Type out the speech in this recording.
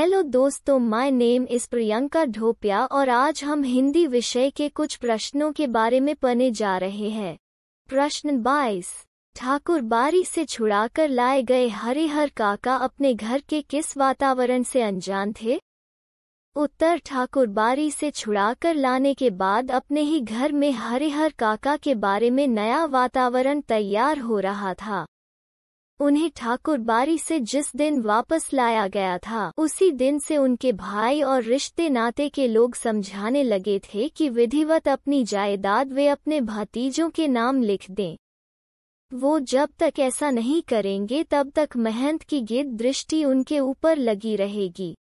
hello दोस्तों my name इस प्रियंका ढोपिया और आज हम हिंदी विषय के कुछ प्रश्नों के बारे में पढ़ने जा रहे हैं प्रश्न 22 ठाकुर बारी से छुड़ाकर लाए गए हरिहर काका अपने घर के किस वातावरण से अनजान थे उत्तर ठाकुर बारी से छुड़ाकर लाने के बाद अपने ही घर में हरिहर काका के बारे में नया वातावरण तैयार हो रहा था उन्हें ठाकुरबारी से जिस दिन वापस लाया गया था उसी दिन से उनके भाई और रिश्ते नाते के लोग समझाने लगे थे कि विधिवत अपनी जायदाद वे अपने भतीजों के नाम लिख दें वो जब तक ऐसा नहीं करेंगे तब तक महंत की गिद दृष्टि उनके ऊपर लगी रहेगी